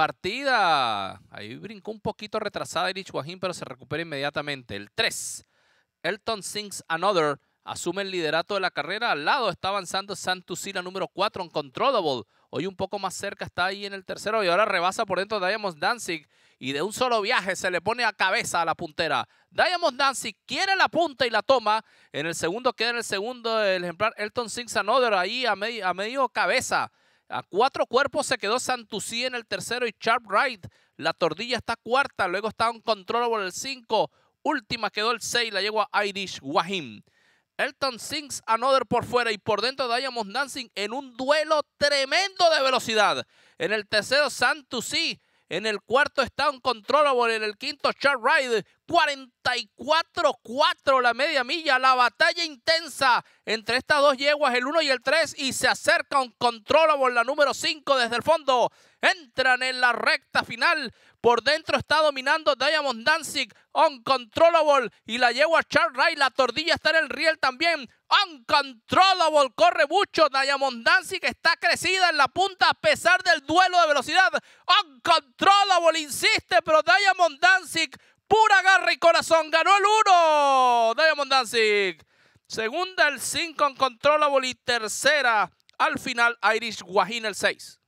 partida. Ahí brincó un poquito retrasada Erich Wahin, pero se recupera inmediatamente. El 3. Elton Sings Another asume el liderato de la carrera. Al lado está avanzando Santusina número 4 en Hoy un poco más cerca está ahí en el tercero y ahora rebasa por dentro Diamond Danzig. Y de un solo viaje se le pone a cabeza a la puntera. Diamond Danzig quiere la punta y la toma. En el segundo queda en el segundo el ejemplar Elton Sings Another ahí a, a medio cabeza. A cuatro cuerpos se quedó Santusí en el tercero y Sharp Ride. La tordilla está cuarta, luego está un control el cinco. Última quedó el 6, la a Irish Wahim. Elton Sings Another por fuera y por dentro Diamond Dancing en un duelo tremendo de velocidad. En el tercero Santusí. En el cuarto está un control. En el quinto, Char Ride. 44-4 la media milla. La batalla intensa entre estas dos yeguas, el 1 y el 3, y se acerca un control la número 5 desde el fondo. Entran en la recta final. Por dentro está dominando Diamond Danzig, Uncontrollable. Y la yegua Charles Ray, la tordilla está en el riel también. Uncontrollable, corre mucho. Diamond Danzig está crecida en la punta a pesar del duelo de velocidad. Uncontrollable, insiste, pero Diamond Danzig, pura garra y corazón, ganó el 1. Diamond Danzig. Segunda, el 5 en control y tercera, al final, Irish Guajín el 6.